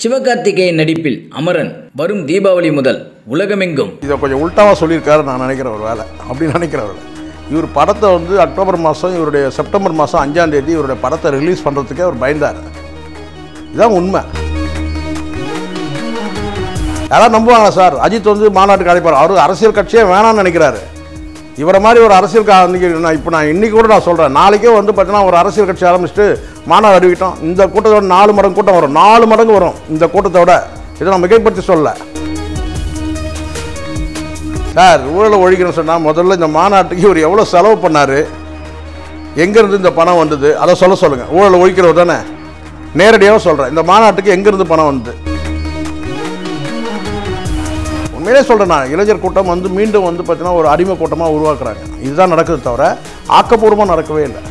சிவகார்த்திகேயன் நடிப்பில் அமரன் வரும் தீபாவளி முதல் உலகமெங்கும் இதை கொஞ்சம் உள்டாவாக சொல்லியிருக்காரு நான் நினைக்கிற ஒரு வேலை அப்படின்னு நினைக்கிற வேலை இவர் படத்தை வந்து அக்டோபர் மாதம் இவருடைய செப்டம்பர் மாதம் அஞ்சாம் தேதி இவருடைய படத்தை ரிலீஸ் பண்ணுறதுக்கே அவர் பயந்தார் இதுதான் உண்மை யாராவது நம்புவாங்க சார் அஜித் வந்து மாநாட்டுக்கு அழைப்பார் அவர் அரசியல் கட்சியே வேணாம்னு நினைக்கிறாரு இவரை மாதிரி ஒரு அரசியல் இப்போ நான் இன்றைக்கி கூட நான் சொல்கிறேன் நாளைக்கே வந்து பார்த்தீங்கன்னா ஒரு அரசியல் கட்சி ஆரம்பிச்சுட்டு மாநாடு அறிவிக்கிட்டோம் இந்த கூட்டத்தோட நாலு மடங்கு கூட்டம் வரும் நாலு மடங்கு வரும் இந்த கூட்டத்தோட இதை நான் மிகைப்படுத்தி சொல்ல சார் ஊழலை ஒழிக்கணும்னு சொன்னால் முதல்ல இந்த மாநாட்டுக்கு இவர் எவ்வளோ செலவு பண்ணார் எங்கேருந்து இந்த பணம் வந்தது அதை சொல்ல சொல்லுங்கள் ஊழலை ஒழிக்கிறவர் தானே நேரடியாக சொல்கிறேன் இந்த மாநாட்டுக்கு எங்கேருந்து பணம் வந்தது உண்மையிலே சொல்கிறேன் நான் இளைஞர் கூட்டம் வந்து மீண்டும் வந்து பார்த்தீங்கன்னா ஒரு அடிமை கூட்டமாக உருவாக்குறாங்க இதுதான் நடக்குது தவிர ஆக்கப்பூர்வமாக நடக்கவே இல்லை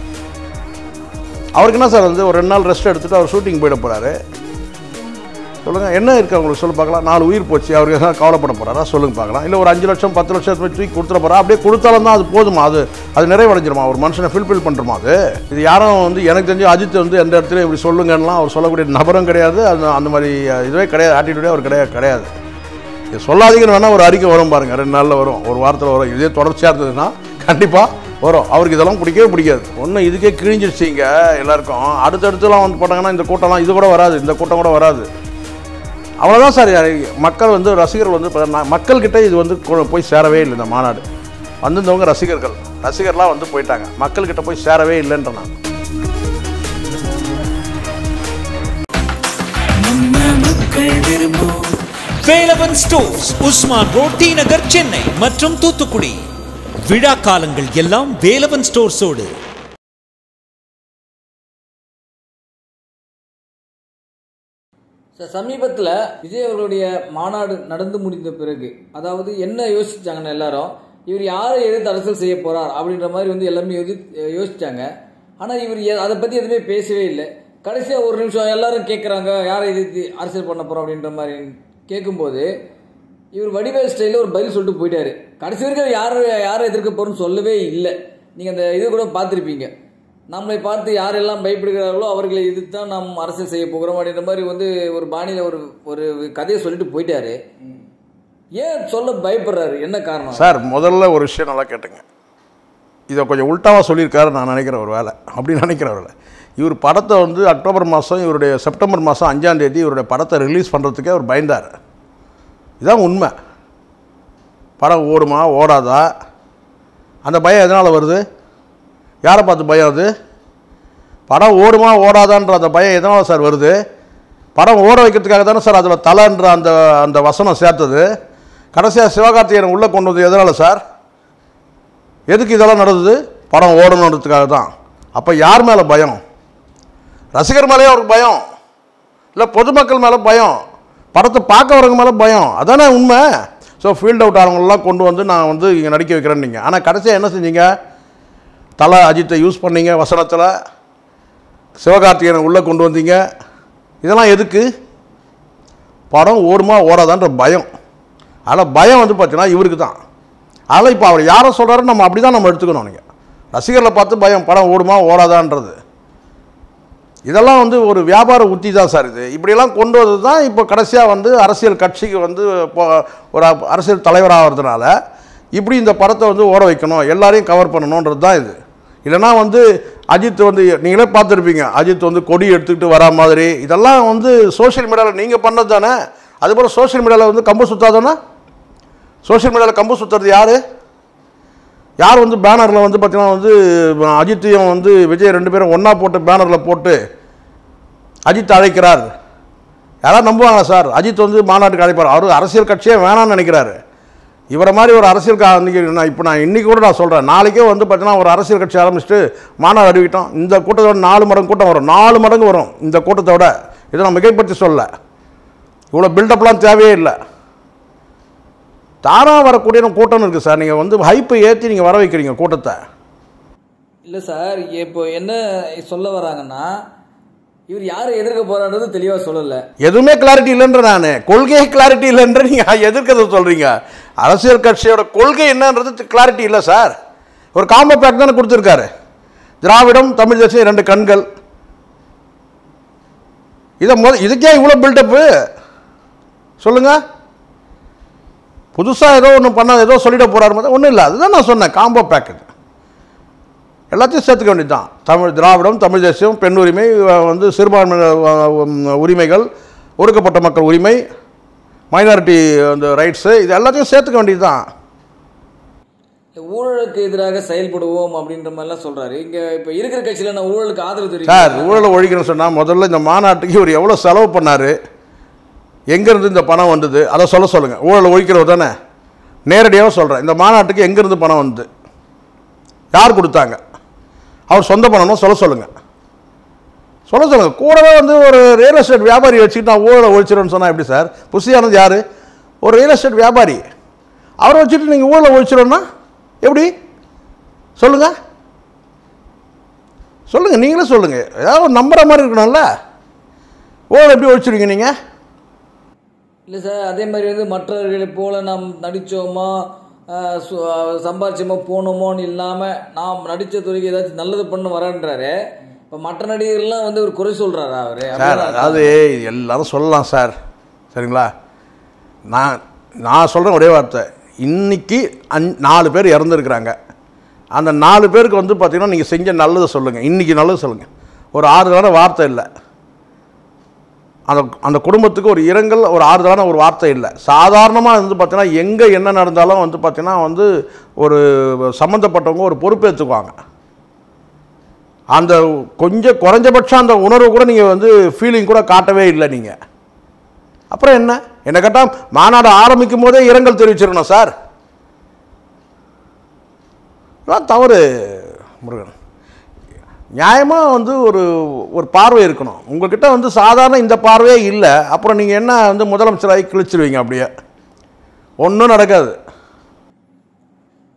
அவருக்கு என்ன சார் வந்து ஒரு ரெண்டு நாள் ரெஸ்ட் எடுத்துகிட்டு அவர் ஷூட்டிங் போயிட போகிறாரு சொல்லுங்கள் என்ன இருக்குது அவங்களுக்கு சொல்லி பார்க்கலாம் நாலு உயிர் போச்சு அவருக்கு எதாவது கவலைப்பட போகிறாரா சொல்லுங்கள் பார்க்கலாம் இல்லை ஒரு அஞ்சு லட்சம் பத்து லட்சம் தூக்கி கொடுத்துட போகிறா அப்படியே கொடுத்தாலும் தான் அது போதுமா அது அது நிறைவடைஞ்சிருமா ஒரு மனுஷனை ஃபில்ஃபில் பண்ணுறோமா அது இது யாரும் வந்து எனக்கு தெரிஞ்சு அஜித் வந்து எந்த இடத்துல இப்படி சொல்லுங்கன்னா அவர் சொல்லக்கூடிய நபரும் கிடையாது அது அந்த மாதிரி இதுவே கிடையாது ஆட்டிடியூடே அவர் கிடையாது கிடையாது இது சொல்லாதீங்கன்னு வேணால் ஒரு அறிக்கை வரும் பாருங்கள் ரெண்டு நாளில் வரும் ஒரு வாரத்தில் வரும் இதே தொடர்ச்சியாக இருந்ததுன்னா கண்டிப்பாக வரும் அவருக்கு இதெல்லாம் பிடிக்கவே பிடிக்காது ஒன்றும் இதுக்கே கிழிஞ்சிருச்சிங்க எல்லாருக்கும் அடுத்தடுத்துலாம் வந்து போட்டாங்கன்னா இந்த கூட்டம்லாம் இது கூட வராது இந்த கூட்டம் கூட வராது அவ்வளோதான் சார் மக்கள் வந்து ரசிகர்கள் வந்து மக்கள்கிட்ட இது வந்து போய் சேரவே இல்லை இந்த மாநாடு வந்திருந்தவங்க ரசிகர்கள் ரசிகர்லாம் வந்து போயிட்டாங்க மக்கள்கிட்ட போய் சேரவே இல்லைன்ற நான் வேலவன் ஸ்டோர்ஸ் உஸ்மான் ரோட்டி நகர் சென்னை மற்றும் தூத்துக்குடி விழா காலங்கள் எல்லாம் வேலவன் ஸ்டோர்ஸோடு சமீபத்தில் விஜய் அவர்களுடைய மாநாடு நடந்து முடிந்த பிறகு அதாவது என்ன யோசிச்சாங்கன்னு எல்லாரும் இவர் யாரை எதிர்த்து அரசியல் செய்ய போகிறார் அப்படின்ற மாதிரி வந்து எல்லாமே யோசிச்சாங்க ஆனால் இவர் அதை பற்றி எதுவுமே பேசவே இல்லை கடைசியாக ஒரு நிமிஷம் எல்லாரும் கேட்குறாங்க யாரை எதிர்த்து அரசியல் பண்ண போகிறோம் அப்படின்ற மாதிரி கேட்கும்போது இவர் வடிவேல் ஸ்டைலில் ஒரு பதில் சொல்லிட்டு போயிட்டார் கடைசி வரைக்கும் யார் யாரை எதிர்க்க போகிறோன்னு சொல்லவே இல்லை நீங்கள் அந்த இது கூட பார்த்துருப்பீங்க நம்மளை பார்த்து யாரெல்லாம் பயப்படுகிறார்களோ அவர்களை இது தான் நாம் அரசியல் செய்ய போகிறோம் அப்படின்ற மாதிரி வந்து ஒரு பாணியில் ஒரு ஒரு கதையை சொல்லிட்டு போயிட்டாரு ஏன் சொல்ல பயப்படுறாரு என்ன காரணம் சார் முதல்ல ஒரு விஷயம் நல்லா கேட்டுங்க இதை கொஞ்சம் உல்ட்டாவாக சொல்லியிருக்காரு நான் நினைக்கிறேன் ஒரு வேலை அப்படின்னு நினைக்கிறேன் வேலை இவர் படத்தை வந்து அக்டோபர் மாதம் இவருடைய செப்டம்பர் மாதம் அஞ்சாம் தேதி இவருடைய படத்தை ரிலீஸ் பண்ணுறதுக்கே அவர் பயந்தார் இதுதான் உண்மை படம் ஓடுமா ஓடாதா அந்த பயம் எதனால் வருது யாரை பார்த்து பயம் அது படம் ஓடுமா ஓடாதான்ற அந்த பயம் எதனால் சார் வருது படம் ஓட வைக்கிறதுக்காக தானே சார் அதில் தலைன்ற அந்த அந்த வசனம் சேர்த்தது கடைசியாக சிவகார்த்திகேயன் உள்ளே கொண்டு வந்தது எதனால் சார் எதுக்கு இதெல்லாம் நடந்தது படம் ஓடணுன்றதுக்காக தான் அப்போ யார் மேலே பயம் ரசிகர் மேலேயே அவருக்கு பயம் இல்லை பொதுமக்கள் மேலே பயம் படத்தை பார்க்க வரவங்க மேலே பயம் அதானே உண்மை ஸோ ஃபீல்ட் அவுட் ஆனவங்களெலாம் கொண்டு வந்து நான் வந்து இங்கே நடிக்க வைக்கிறேன்னு நீங்கள் ஆனால் கடைசியாக என்ன செஞ்சீங்க தலை அஜித்தை யூஸ் பண்ணீங்க வசனத்தில் சிவகார்த்திகனை உள்ளே கொண்டு வந்தீங்க இதெல்லாம் எதுக்கு படம் ஓடுமா ஓடாதான்ற பயம் அதில் பயம் வந்து பார்த்தீங்கன்னா இவருக்கு தான் அதில் இப்போ அவர் யாரை சொல்கிறாரு நம்ம அப்படி தான் நம்ம எடுத்துக்கணும் நீங்கள் ரசிகர்களை பார்த்து பயம் படம் ஓடுமா ஓடாதான்றது இதெல்லாம் வந்து ஒரு வியாபார உத்தி தான் சார் இது இப்படியெல்லாம் கொண்டு வந்தது தான் இப்போ கடைசியாக வந்து அரசியல் கட்சிக்கு வந்து ஒரு அரசியல் தலைவராகிறதுனால இப்படி இந்த படத்தை வந்து ஓட வைக்கணும் எல்லாரையும் கவர் பண்ணணுன்றது தான் இது இல்லைனா வந்து அஜித் வந்து நீங்களே பார்த்துருப்பீங்க அஜித் வந்து கொடி எடுத்துக்கிட்டு வரா மாதிரி இதெல்லாம் வந்து சோஷியல் மீடியாவில் நீங்கள் பண்ணது தானே அதுபோல் சோஷியல் மீடியாவில் வந்து கம்பு சுற்றாதானே சோஷியல் மீடியாவில் கம்பு சுற்றுறது யார் யார் வந்து பேனரில் வந்து பார்த்திங்கன்னா வந்து அஜித்தையும் வந்து விஜய் ரெண்டு பேரும் ஒன்றா போட்டு பேனரில் போட்டு அஜித் அழைக்கிறார் யாராவது நம்புவாங்களா சார் அஜித் வந்து மாநாட்டுக்கு அழைப்பார் அவர் அரசியல் கட்சியே வேணாம்னு நினைக்கிறாரு இவரை மாதிரி ஒரு அரசியல் கா நான் இப்போ நான் இன்றைக்கி கூட நான் சொல்கிறேன் நாளைக்கே வந்து பார்த்தீங்கன்னா ஒரு அரசியல் கட்சி ஆரம்பிச்சுட்டு மாநாடு அறிவிக்கிட்டோம் இந்த கூட்டத்தோட நாலு மடங்கு கூட்டம் வரும் நாலு மடங்கு வரும் இந்த கூட்டத்தோட இதை நான் மிகைப்படுத்தி சொல்ல இவ்வளோ பில்டப்லாம் தேவையே இல்லை தானாக வரக்கூடிய கூட்டம்னு இருக்குது சார் நீங்கள் வந்து ஹைப்பை ஏற்றி நீங்கள் வர வைக்கிறீங்க கூட்டத்தை இல்லை சார் இப்போ என்ன சொல்ல வராங்கன்னா இவர் யாரு எதிர்க்க போறாருன்றது தெளிவாக சொல்லலை எதுவுமே கிளாரிட்டி இல்லைன்ற நான் கொள்கை கிளாரிட்டி இல்லைன்ற நீங்கள் எதிர்க்கிறது சொல்கிறீங்க அரசியல் கட்சியோட கொள்கை என்னன்றது கிளாரிட்டி இல்லை சார் ஒரு காம்போ பேக் தானே கொடுத்துருக்காரு திராவிடம் தமிழ் தேசம் ரெண்டு கண்கள் இதை முதல் இதுக்கே இவ்வளோ பில்டப்பு சொல்லுங்கள் புதுசாக ஏதோ ஒன்று பண்ணால் ஏதோ சொல்லிட போகிறாரு ஒன்றும் இல்லை அதுதான் நான் சொன்னேன் காம்போ பேக்கெட் எல்லாத்தையும் சேர்த்துக்க வேண்டியது தான் தமிழ் திராவிடம் தமிழ் தேசியம் பெண் உரிமை வந்து சிறுபான்மையினர் உரிமைகள் ஒடுக்கப்பட்ட மக்கள் உரிமை மைனாரிட்டி அந்த ரைட்ஸு இது எல்லாத்தையும் சேர்த்துக்க வேண்டியது தான் ஊழலுக்கு எதிராக செயல்படுவோம் அப்படின்ற மாதிரிலாம் சொல்கிறாரு இங்கே இப்போ இருக்கிற கட்சியில் நான் ஊழலுக்கு ஆதரவு தெரியும் சார் ஊழலை ஒழிக்கணும்னு சொன்னால் முதல்ல இந்த மாநாட்டுக்கு இவர் எவ்வளோ செலவு பண்ணார் எங்கேருந்து இந்த பணம் வந்தது அதை சொல்ல சொல்லுங்கள் ஊழலை ஒழிக்கிறது தானே நேரடியாக சொல்கிறேன் இந்த மாநாட்டுக்கு எங்கேருந்து பணம் வந்தது யார் கொடுத்தாங்க அவர் சொந்த பண்ணணும் சொல்ல சொல்லுங்கள் சொல்ல சொல்லுங்கள் கூடவே வந்து ஒரு ரியல் எஸ்டேட் வியாபாரி வச்சுக்கிட்டு நான் ஊழலை ஒழிச்சிடணும்னு சொன்னால் எப்படி சார் புசியானது யார் ஒரு ரியல் எஸ்டேட் வியாபாரி அவரை வச்சுட்டு நீங்கள் ஊழலை ஒழிச்சிடணும்னா எப்படி சொல்லுங்கள் சொல்லுங்கள் நீங்களே சொல்லுங்கள் ஏதாவது நம்புற மாதிரி இருக்கணும்ல ஊழல் எப்படி ஒழிச்சிடுவீங்க நீங்கள் இல்லை சார் அதே மாதிரி வந்து மற்றவர்களை போல நாம் நடித்தோமா சம்பாரிச்சமோ போகணுமோன்னு இல்லாமல் நாம் நடித்த துறைக்கு ஏதாச்சும் நல்லது பண்ண வரேன்றாரு இப்போ மற்ற நடிகர்லாம் வந்து ஒரு குறை சொல்கிறாரு அவர் சார் அதாவது எல்லாரும் சொல்லலாம் சார் சரிங்களா நான் நான் சொல்கிறேன் ஒரே வார்த்தை இன்றைக்கி அஞ் நாலு பேர் இறந்துருக்குறாங்க அந்த நாலு பேருக்கு வந்து பார்த்திங்கன்னா நீங்கள் செஞ்ச நல்லதை சொல்லுங்கள் இன்றைக்கி நல்லது சொல்லுங்கள் ஒரு ஆறு ஆறுதலான வார்த்தை இல்லை அந்த அந்த குடும்பத்துக்கு ஒரு இரங்கல் ஒரு ஆறுதலான ஒரு வார்த்தை இல்லை சாதாரணமாக வந்து பார்த்திங்கன்னா எங்கே என்ன நடந்தாலும் வந்து பார்த்திங்கன்னா வந்து ஒரு சம்மந்தப்பட்டவங்க ஒரு பொறுப்பேற்றுக்குவாங்க அந்த கொஞ்சம் குறைஞ்சபட்சம் அந்த உணர்வு கூட நீங்கள் வந்து ஃபீலிங் கூட காட்டவே இல்லை நீங்கள் அப்புறம் என்ன என்னை கேட்டால் மாநாடு ஆரம்பிக்கும் போதே இரங்கல் தெரிவிச்சிருக்கணும் சார் தவறு முருகன் நியாயமாக வந்து ஒரு ஒரு பார்வை இருக்கணும் உங்கள்கிட்ட வந்து சாதாரண இந்த பார்வையே இல்லை அப்புறம் நீங்கள் என்ன வந்து முதலமைச்சராகி கிழிச்சிருவீங்க அப்படியே ஒன்றும் நடக்காது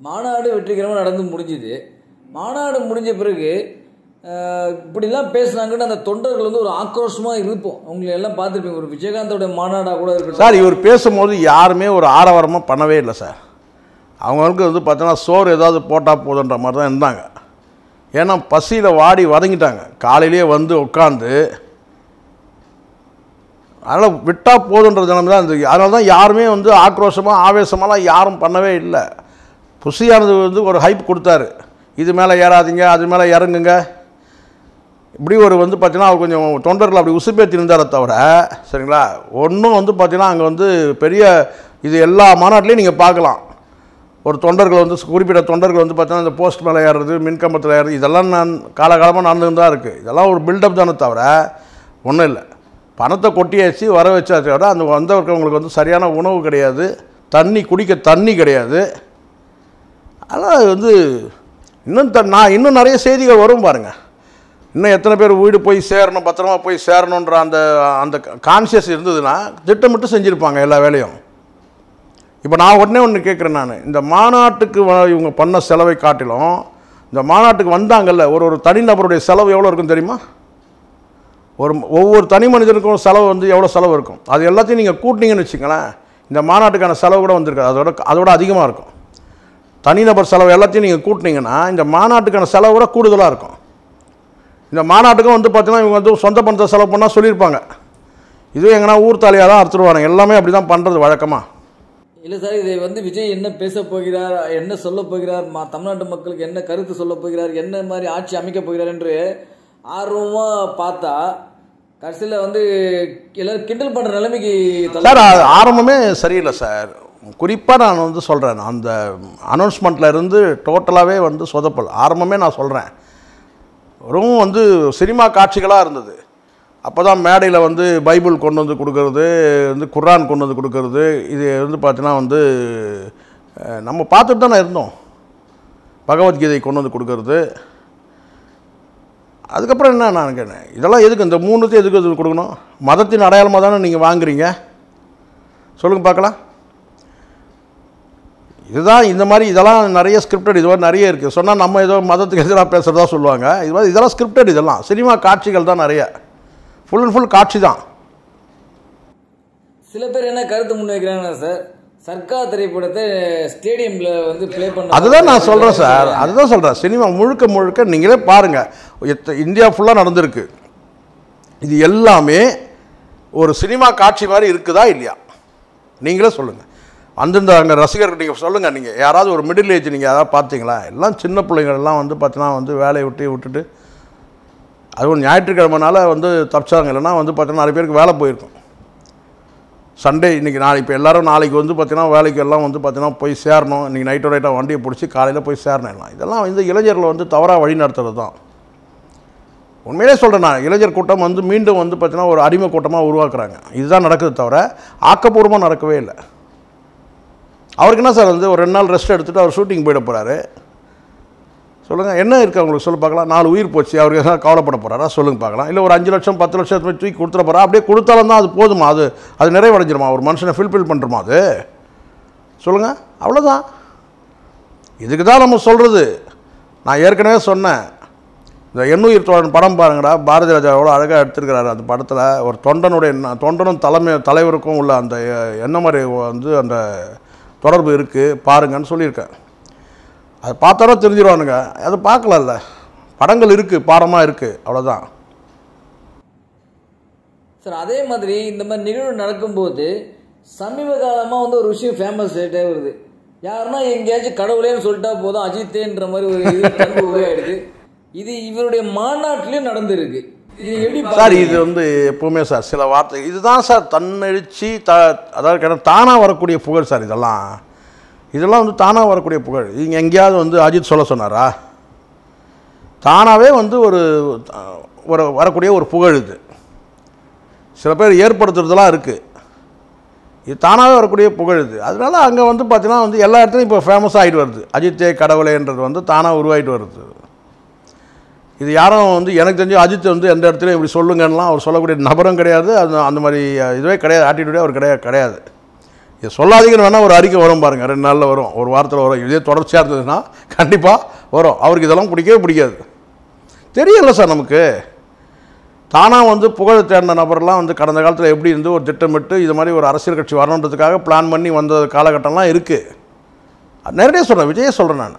மாநாடு வெற்றிகரமாக நடந்து முடிஞ்சுது மாநாடு முடிஞ்ச பிறகு இப்படிலாம் பேசுனாங்கன்னு அந்த தொண்டர்கள் வந்து ஒரு ஆக்ரோஷமாக இருப்போம் அவங்களை எல்லாம் பார்த்துருப்பீங்க ஒரு விஜயகாந்தோட மாநாடாக கூட இருக்கு சார் இவர் பேசும்போது யாருமே ஒரு ஆரவாரமாக பண்ணவே இல்லை சார் அவங்களுக்கு வந்து பார்த்தோன்னா சோறு ஏதாவது போட்டால் போதுன்ற மாதிரி தான் இருந்தாங்க ஏன்னா பசியில் வாடி வதங்கிட்டாங்க காலையிலேயே வந்து உட்காந்து அதனால் விட்டால் போதுன்ற தினம் தான் இருந்துச்சு அதனால தான் யாருமே வந்து ஆக்ரோஷமாக ஆவேசமாலாம் யாரும் பண்ணவே இல்லை புசியானது வந்து ஒரு ஹைப் கொடுத்தாரு இது மேலே ஏறாதீங்க அது மேலே இறங்குங்க இப்படி ஒரு வந்து பார்த்தீங்கன்னா அவர் கொஞ்சம் தொண்டர்கள் அப்படி உசுப்பேற்றி இருந்தார தவிர சரிங்களா ஒன்றும் வந்து பார்த்தீங்கன்னா அங்கே வந்து பெரிய இது எல்லா மாநாட்டிலையும் நீங்கள் பார்க்கலாம் ஒரு தொண்டர்கள் வந்து குறிப்பிட்ட தொண்டர்கள் வந்து பார்த்தீங்கன்னா இந்த போஸ்ட் மேலே ஏறுறது மின்கம்பத்தில் ஏறுறது இதெல்லாம் நான் காலகாலமாக நடந்து தான் இருக்குது இதெல்லாம் ஒரு பில்டப் தானே தவிர ஒன்றும் இல்லை பணத்தை கொட்டியாச்சு வர வச்சாச்சு விட அந்த வந்தவர்களுக்கு வந்து சரியான உணவு கிடையாது தண்ணி குடிக்க தண்ணி கிடையாது ஆனால் அது வந்து இன்னும் த நான் இன்னும் நிறைய செய்திகள் வரும் பாருங்கள் இன்னும் எத்தனை பேர் வீடு போய் சேரணும் பத்திரமா போய் சேரணுன்ற அந்த அந்த கான்சியஸ் இருந்ததுன்னா திட்டமிட்டு செஞ்சுருப்பாங்க எல்லா வேலையும் இப்போ நான் உடனே ஒன்று கேட்குறேன் நான் இந்த மாநாட்டுக்கு இவங்க பண்ண செலவை காட்டிலும் இந்த மாநாட்டுக்கு வந்தாங்கல்ல ஒரு ஒரு தனிநபருடைய செலவு எவ்வளோ இருக்கும் தெரியுமா ஒரு ஒவ்வொரு தனி மனிதனுக்கும் செலவு வந்து எவ்வளோ செலவு இருக்கும் அது எல்லாத்தையும் நீங்கள் கூட்டினீங்கன்னு வச்சுங்களேன் இந்த மாநாட்டுக்கான செலவு கூட வந்திருக்காது அதோட அதோட அதிகமாக இருக்கும் தனிநபர் செலவு எல்லாத்தையும் நீங்கள் கூட்டினீங்கன்னா இந்த மாநாட்டுக்கான செலவு கூட கூடுதலாக இருக்கும் இந்த மாநாட்டுக்கும் வந்து பார்த்திங்கன்னா இவங்க வந்து சொந்த பணத்தை செலவு பண்ணால் சொல்லியிருப்பாங்க இதுவும் எங்கன்னா ஊர் தலையாக தான் அறுத்துருவாங்க எல்லாமே அப்படி தான் பண்ணுறது வழக்கமாக இல்லை சார் இதை வந்து விஜய் என்ன பேச போகிறார் என்ன சொல்ல போகிறார் மா தமிழ்நாட்டு மக்களுக்கு என்ன கருத்து சொல்ல போகிறார் என்ன மாதிரி ஆட்சி அமைக்கப் போகிறார் என்று ஆர்வமாக பார்த்தா கடைசியில் வந்து எல்லோரும் கிண்டல் பண்ணுற நிலைமைக்கு சார் ஆரம்பமே சரியில்லை சார் குறிப்பாக நான் வந்து சொல்கிறேன் அந்த அனௌன்ஸ்மெண்ட்டில் இருந்து டோட்டலாகவே வந்து சொதப்பல் ஆரம்பமே நான் சொல்கிறேன் ரொம்ப வந்து சினிமா காட்சிகளாக இருந்தது அப்போ தான் மேடையில் வந்து பைபிள் கொண்டு வந்து கொடுக்கறது வந்து குர்ரான் கொண்டு வந்து கொடுக்கறது இது வந்து பார்த்தீங்கன்னா வந்து நம்ம பார்த்துட்டு தானே இருந்தோம் பகவத்கீதை கொண்டு வந்து கொடுக்கறது அதுக்கப்புறம் என்ன நான் கேட்டேன் இதெல்லாம் எதுக்கு இந்த மூணுத்தையும் எதுக்கு இது கொடுக்கணும் மதத்தின் அடையாளமாக தானே நீங்கள் வாங்குறீங்க சொல்லுங்கள் பார்க்கலாம் இதுதான் இந்த மாதிரி இதெல்லாம் நிறைய ஸ்கிரிப்டட் இதுவாக நிறைய இருக்குது சொன்னால் நம்ம ஏதோ மதத்துக்கு எதிராக பேசுகிறதா சொல்லுவாங்க இது மாதிரி இதெல்லாம் ஸ்கிரிப்டட் இதெல்லாம் சினிமா காட்சிகள் தான் நிறைய ஃபுல் அண்ட் ஃபுல் காட்சி தான் சில பேர் என்ன கருத்து முன்வைக்கிறாங்கன்னா சார் சர்க்கா திரைப்படத்தை ஸ்டேடியமில் வந்து ப்ளே பண்ண அதுதான் நான் சொல்கிறேன் சார் அதுதான் சொல்கிறேன் சினிமா முழுக்க முழுக்க நீங்களே பாருங்கள் இந்தியா ஃபுல்லாக நடந்திருக்கு இது எல்லாமே ஒரு சினிமா காட்சி மாதிரி இருக்குதா இல்லையா நீங்களே சொல்லுங்கள் அந்தந்த அங்கே ரசிகர்கள் நீங்கள் சொல்லுங்கள் நீங்கள் யாராவது ஒரு மிடில் ஏஜ் நீங்கள் யாராவது பார்த்தீங்களா எல்லாம் சின்ன பிள்ளைங்கள்லாம் வந்து பார்த்தீங்கன்னா வந்து வேலையை விட்டு விட்டுட்டு அதுவும் ஞாயிற்றுக்கிழமைனால வந்து தப்பிச்சாங்க இல்லைனா வந்து பார்த்தீங்கன்னா நிறைய பேருக்கு வேலை போயிருக்கும் சண்டே இன்றைக்கி நாளை இப்போ எல்லோரும் நாளைக்கு வந்து பார்த்தீங்கன்னா வேலைக்கு எல்லாம் வந்து பார்த்தீங்கன்னா போய் சேரணும் இன்றைக்கி நைட்டோ நைட்டாக வண்டியை பிடிச்சி காலையில் போய் சேரணும் எல்லாம் இதெல்லாம் வந்து இளைஞர்களை வந்து தவறாக வழி நடத்துறது தான் உண்மையிலே சொல்கிறேன் நான் இளைஞர் கூட்டம் வந்து மீண்டும் வந்து பார்த்தீங்கன்னா ஒரு அடிமை கூட்டமாக உருவாக்குறாங்க இதுதான் நடக்குது தவிர ஆக்கப்பூர்வமாக நடக்கவே இல்லை அவருக்கு என்ன சார் வந்து ஒரு ரெண்டு நாள் ரெஸ்ட் எடுத்துகிட்டு அவர் ஷூட்டிங் போயிட போகிறாரு சொல்லுங்கள் என்ன இருக்குது அவங்களுக்கு சொல்லி பார்க்கலாம் நாலு உயிர் போச்சு அவருக்கு எதாவது கவலைப்பட போகிறாரா சொல்லுங்க பார்க்கலாம் இல்லை ஒரு அஞ்சு லட்சம் பத்து லட்சம் தூக்கி கொடுத்துட போகிறா அப்படியே கொடுத்தாலும் தான் அது போதுமா அது அது நிறைவடைஞ்சிருமா ஒரு மனுஷனை ஃபில்ஃபில் பண்ணுறோமா அது சொல்லுங்கள் அவ்வளோதான் இதுக்கு தான் நம்ம சொல்கிறது நான் ஏற்கனவே சொன்னேன் இந்த எண்ணுயிர் தோழன் படம் பாருங்கடா பாரதி ராஜா எவ்வளோ அழகாக எடுத்திருக்கிறாரு அந்த படத்தில் ஒரு தொண்டனுடைய தொண்டனும் தலைமை தலைவருக்கும் உள்ள அந்த என்ன மாதிரி வந்து அந்த தொடர்பு இருக்குது பாருங்கன்னு சொல்லியிருக்கேன் அது பார்த்தாலும் தெரிஞ்சிருவானுங்க அதை பார்க்கலல்ல படங்கள் இருக்குது பாடமாக இருக்குது அவ்வளோதான் சார் அதே மாதிரி இந்த மாதிரி நிகழ்வு நடக்கும்போது சமீப காலமாக வந்து ஒரு விஷயம் ஃபேமஸ் ஆகிட்டே வருது யாருன்னா எங்கேயாச்சும் கடவுளேன்னு சொல்லிட்டா போதும் அஜித்தேன்ற மாதிரி ஒரு இது உருவாயிடுது இது இவருடைய மாநாட்டிலையும் நடந்திருக்கு சார் இது வந்து எப்பவுமே சார் சில வார்த்தை இதுதான் சார் தன்னெழுச்சி த அதாவது தானாக வரக்கூடிய புகழ் சார் இதெல்லாம் இதெல்லாம் வந்து தானாக வரக்கூடிய புகழ் இங்கே எங்கேயாவது வந்து அஜித் சொல்ல சொன்னாரா தானாகவே வந்து ஒரு ஒரு வரக்கூடிய ஒரு புகழ் இது சில பேர் ஏற்படுத்துறதுலாம் இருக்குது இது தானாகவே வரக்கூடிய புகழ் இது அதனால் அங்கே வந்து பார்த்திங்கன்னா வந்து எல்லா இடத்துலையும் இப்போ ஃபேமஸ் ஆகிட்டு வருது அஜித்தே கடவுளேன்றது வந்து தானாக உருவாகிட்டு வருது இது யாரும் வந்து எனக்கு தெரிஞ்சு அஜித் வந்து எந்த இடத்துலையும் இப்படி சொல்லுங்கன்னா அவர் சொல்லக்கூடிய நபரும் கிடையாது அது அந்த மாதிரி இதுவே கிடையாது ஆட்டிடியூடே அவர் கிடையாது கிடையாது இதை சொல்லாதீங்கன்னு வேணால் ஒரு அறிக்கை வரும் பாருங்கள் ரெண்டு நாளில் வரும் ஒரு வாரத்தில் வரும் இதே தொடர்ச்சியாக இருந்ததுன்னா கண்டிப்பாக வரும் அவருக்கு இதெல்லாம் பிடிக்கவே பிடிக்காது தெரியல சார் நமக்கு தானாக வந்து புகழ் தேர்ந்த நபர்லாம் வந்து கடந்த காலத்தில் எப்படி இருந்து ஒரு திட்டமிட்டு இது மாதிரி ஒரு அரசியல் கட்சி வரணுன்றதுக்காக பிளான் பண்ணி வந்த காலகட்டம்லாம் இருக்குது நிறைய சொல்கிறேன் விஜயே சொல்கிறேன் நான்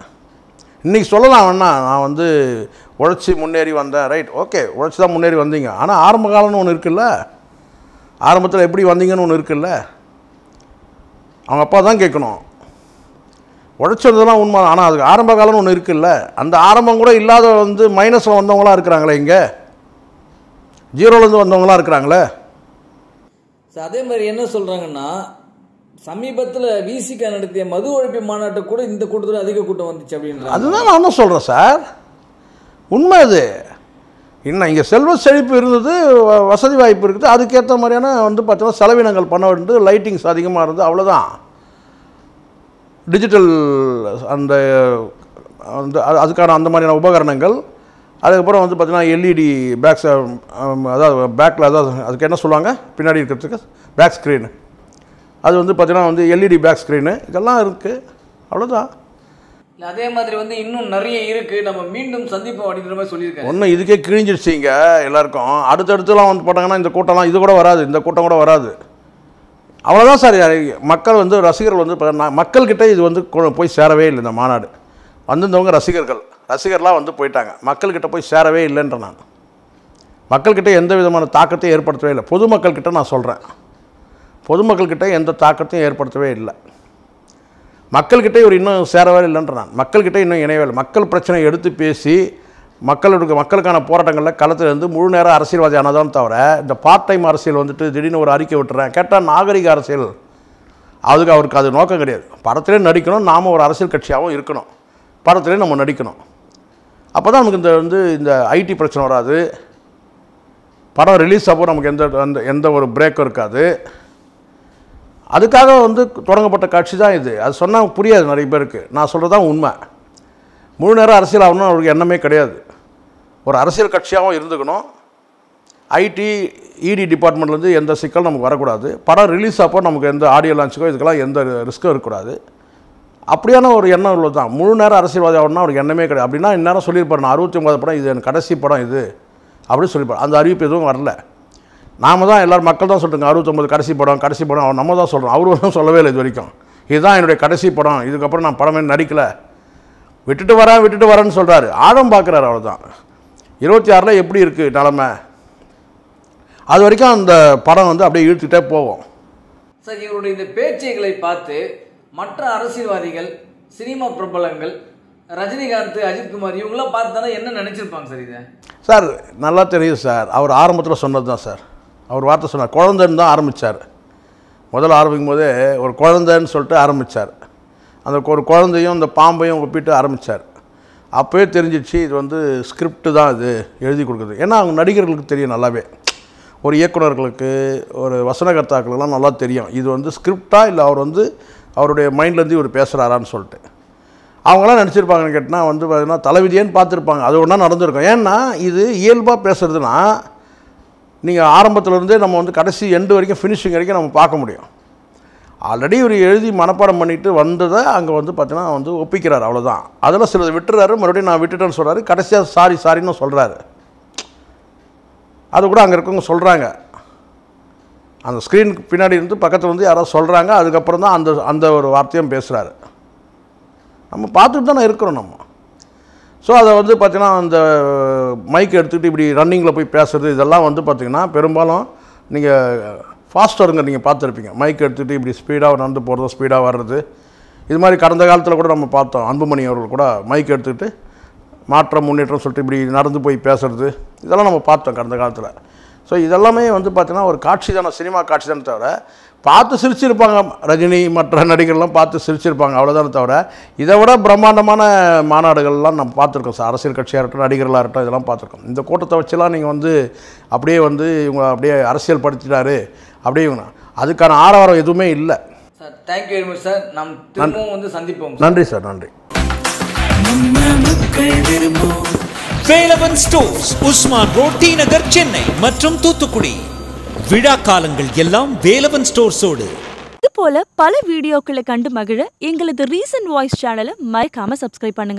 இன்றைக்கி சொல்லலாம் வேணா நான் வந்து உழைச்சி முன்னேறி வந்தேன் ரைட் ஓகே உழைச்சி தான் முன்னேறி வந்தீங்க ஆனால் ஆரம்ப காலம்னு ஒன்று இருக்குல்ல ஆரம்பத்தில் எப்படி வந்தீங்கன்னு ஒன்று இருக்குல்ல அவங்க அப்பா தான் கேட்கணும் உழைச்சதுலாம் உண்மை ஆனால் அதுக்கு ஆரம்ப காலம்னு ஒன்று இருக்குல்ல அந்த ஆரம்பம் கூட இல்லாத வந்து மைனஸில் வந்தவங்களாம் இருக்கிறாங்களே இங்கே ஜீரோலேருந்து வந்தவங்களாம் இருக்கிறாங்களே சார் அதே மாதிரி என்ன சொல்கிறாங்கன்னா சமீபத்தில் விசிக நடத்திய மது ஒழிப்பு மாநாட்டை கூட இந்த கூட்டத்தில் அதிக கூட்டம் வந்துச்சு அப்படின்னு அதுதான் நானும் சொல்கிறேன் சார் உண்மை அது இன்னும் இங்கே செல்வ செழிப்பு இருந்தது வசதி வாய்ப்பு இருக்குது அதுக்கேற்ற மாதிரியான வந்து பார்த்தோன்னா செலவினங்கள் பண்ண வேண்டியது லைட்டிங்ஸ் அதிகமாக இருந்தது அவ்வளோதான் டிஜிட்டல் அந்த அந்த அதுக்கான அந்த மாதிரியான உபகரணங்கள் அதுக்கப்புறம் வந்து பார்த்திங்கன்னா எல்இடி பேக் e அதாவது பேக்கில் அதாவது அதுக்கு என்ன சொல்லுவாங்க பின்னாடி இருக்கிறதுக்கு பேக் ஸ்க்ரீனு அது வந்து பார்த்திங்கன்னா வந்து எல்இடி பேக் ஸ்க்ரீனு இதெல்லாம் இருக்குது அவ்வளோதான் அதே மாதிரி வந்து இன்னும் நிறைய இருக்கு நம்ம மீண்டும் சந்திப்போம் அப்படின்ற மாதிரி சொல்லியிருக்கேன் ஒன்றும் இதுக்கே கிழிஞ்சிருச்சிங்க எல்லாருக்கும் அடுத்தடுத்துலாம் வந்து போட்டாங்கன்னா இந்த கூட்டம்லாம் இது கூட வராது இந்த கூட்டம் கூட வராது அவ்வளோதான் சார் மக்கள் வந்து ரசிகர்கள் வந்து மக்கள்கிட்ட இது வந்து போய் சேரவே இல்லை இந்த மாநாடு வந்திருந்தவங்க ரசிகர்கள் ரசிகர்லாம் வந்து போயிட்டாங்க மக்கள்கிட்ட போய் சேரவே இல்லைன்ற நான் மக்கள்கிட்ட எந்த விதமான தாக்கத்தையும் ஏற்படுத்தவே இல்லை பொதுமக்கள்கிட்ட நான் சொல்கிறேன் பொதுமக்கள்கிட்ட எந்த தாக்கத்தையும் ஏற்படுத்தவே இல்லை மக்கள்கிட்ட இவர் இன்னும் சேரவே இல்லைன்ற நான் மக்கள்கிட்ட இன்னும் இணையவே இல்லை மக்கள் பிரச்சனை எடுத்து பேசி மக்களுக்கு மக்களுக்கான போராட்டங்களில் களத்தில் இருந்து முழு நேரம் அரசியல்வாதி ஆனதான் தவிர இந்த பார்ட் டைம் அரசியல் வந்துட்டு திடீர்னு ஒரு அறிக்கை விட்டுறேன் கேட்டால் நாகரிக அரசியல் அதுக்கு அவருக்கு அது நோக்கம் கிடையாது படத்திலே நடிக்கணும் நாம் ஒரு அரசியல் கட்சியாகவும் இருக்கணும் படத்திலே நம்ம நடிக்கணும் அப்போ தான் நமக்கு இந்த வந்து இந்த ஐடி பிரச்சனை வராது படம் ரிலீஸ் ஆகும் நமக்கு எந்த எந்த ஒரு பிரேக்கும் இருக்காது அதுக்காக வந்து தொடங்கப்பட்ட கட்சி தான் இது அது சொன்னால் புரியாது நிறைய பேருக்கு நான் சொல்கிறது தான் உண்மை முழு நேரம் அரசியல் ஆகணும்னு அவருக்கு எண்ணமே கிடையாது ஒரு அரசியல் கட்சியாகவும் இருந்துக்கணும் ஐடி இடி டிபார்ட்மெண்ட்லேருந்து எந்த சிக்கல் நமக்கு வரக்கூடாது படம் ரிலீஸ் ஆகப்போ நமக்கு எந்த ஆடியோ லான்ச்சுக்கோ இதுக்கெல்லாம் எந்த ரிஸ்க்கும் இருக்கக்கூடாது அப்படியான ஒரு எண்ணம் உள்ளது தான் முழு நேரம் அரசியல்வாதி ஆகணும்னா அவருக்கு எண்ணமே கிடையாது அப்படின்னா இந்நேரம் சொல்லியிருப்பார் நான் அறுபத்தி ஒன்பது படம் இது என் கடைசி படம் இது அப்படின்னு சொல்லியிருப்பார் அந்த அறிவிப்பு எதுவும் வரல நாம தான் எல்லோரும் மக்கள் தான் சொல்லுங்க அறுபத்தொம்பது கடைசி படம் கடைசி படம் அவர் நம்ம தான் சொல்கிறோம் அவர் ஒன்றும் சொல்லவே இல்லை இது வரைக்கும் இதுதான் என்னுடைய கடைசி படம் இதுக்கப்புறம் நான் படமே நடிக்கலை விட்டுட்டு வரேன் விட்டுட்டு வரேன்னு சொல்கிறாரு ஆழம் பார்க்குறாரு அவ்வளோதான் இருபத்தி ஆறில் எப்படி இருக்குது நிலமை அது வரைக்கும் அந்த படம் வந்து அப்படியே இழுத்துக்கிட்டே போவோம் சார் இவருடைய இந்த பேச்சைகளை பார்த்து மற்ற அரசியல்வாதிகள் சினிமா பிரபலங்கள் ரஜினிகாந்த் அஜித்குமார் இவங்களாம் பார்த்து தானே என்ன நினச்சிருப்பாங்க சார் இதை சார் நல்லா தெரியும் சார் அவர் ஆரம்பத்தில் சொன்னது தான் சார் அவர் வார்த்தை சொன்னார் குழந்தைன்னு தான் ஆரம்பித்தார் முதல்ல ஆரம்பிக்கும் போதே ஒரு குழந்தைன்னு சொல்லிட்டு ஆரம்பித்தார் அந்த ஒரு குழந்தையும் அந்த பாம்பையும் ஒப்பிட்டு ஆரம்பித்தார் அப்போயே தெரிஞ்சிச்சு இது வந்து ஸ்கிரிப்டு தான் இது எழுதி கொடுக்குறது ஏன்னா அவங்க நடிகர்களுக்கு தெரியும் நல்லாவே ஒரு இயக்குநர்களுக்கு ஒரு வசனகர்த்தாக்களுக்கெல்லாம் நல்லா தெரியும் இது வந்து ஸ்கிரிப்டாக இல்லை அவர் வந்து அவருடைய மைண்ட்லேருந்து இவர் பேசுகிறாரான்னு சொல்லிட்டு அவங்களாம் நினச்சிருப்பாங்கன்னு கேட்டால் வந்து பார்த்தீங்கன்னா தலைவிதியேன்னு பார்த்துருப்பாங்க அது ஒன்றா நடந்திருக்கும் ஏன்னா இது இயல்பாக பேசுகிறதுனா நீங்கள் ஆரம்பத்துலேருந்தே நம்ம வந்து கடைசி எண்டு வரைக்கும் ஃபினிஷிங் வரைக்கும் நம்ம பார்க்க முடியும் ஆல்ரெடி இவர் எழுதி மனப்பாடம் பண்ணிவிட்டு வந்ததை அங்கே வந்து பார்த்தீங்கன்னா வந்து ஒப்பிக்கிறார் அவ்வளோதான் அதில் சிலர் விட்டுறாரு மறுபடியும் நான் விட்டுட்டேன்னு சொல்கிறாரு கடைசியாக சாரி சாரின்னு சொல்கிறாரு அது கூட அங்கே இருக்கவங்க சொல்கிறாங்க அந்த ஸ்க்ரீனுக்கு பின்னாடி இருந்து பக்கத்தில் வந்து யாராவது சொல்கிறாங்க அதுக்கப்புறம் தான் அந்த அந்த ஒரு வார்த்தையும் பேசுகிறாரு நம்ம பார்த்துட்டு தானே இருக்கிறோம் நம்ம ஸோ அதை வந்து பார்த்திங்கன்னா அந்த மைக் எடுத்துக்கிட்டு இப்படி ரன்னிங்கில் போய் பேசுகிறது இதெல்லாம் வந்து பார்த்திங்கன்னா பெரும்பாலும் நீங்கள் ஃபாஸ்டருங்க நீங்கள் பார்த்துருப்பீங்க மைக் எடுத்துகிட்டு இப்படி ஸ்பீடாக நடந்து போகிறது ஸ்பீடாக வர்றது இது மாதிரி கடந்த காலத்தில் கூட நம்ம பார்த்தோம் அன்புமணி அவர்கள் கூட மைக் எடுத்துக்கிட்டு மாற்றம் முன்னேற்றம் சொல்லிட்டு இப்படி நடந்து போய் பேசுகிறது இதெல்லாம் நம்ம பார்த்தோம் கடந்த காலத்தில் ஸோ இதெல்லாமே வந்து பார்த்தீங்கன்னா ஒரு காட்சி தானே சினிமா காட்சி தானே தவிர பார்த்து சிரிச்சிருப்பாங்க ரஜினி மற்ற நடிகர்லாம் பார்த்து சிரிச்சிருப்பாங்க அவ்வளோதானே தவிர இதை விட பிரம்மாண்டமான மாநாடுகள்லாம் நம்ம பார்த்துருக்கோம் சார் அரசியல் கட்சியாக இருக்கட்டும் நடிகர்களாக இருக்கட்டும் இதெல்லாம் பார்த்துருக்கோம் இந்த கூட்டத்தை வச்சுலாம் நீங்கள் வந்து அப்படியே வந்து இவங்க அப்படியே அரசியல் படுத்திட்டாரு அப்படியே இவங்க அதுக்கான ஆரவாரம் எதுவுமே இல்லை sir thank you very much sir நம் திரும்பவும் வந்து சந்திப்போம் நன்றி சார் நன்றி Velavan stores Usman road T Nagar Chennai மற்றும் தூத்துக்குடி விழா காலங்கள் எல்லாம் வேலவன் ஸ்டோர்ஸோடு இது போல பல வீடியோக்களை கண்டு மகிழ எங்களது ரீசன்ட் வாய்ஸ் சேனலை மறைக்காம சப்ஸ்கிரைப் பண்ணுங்க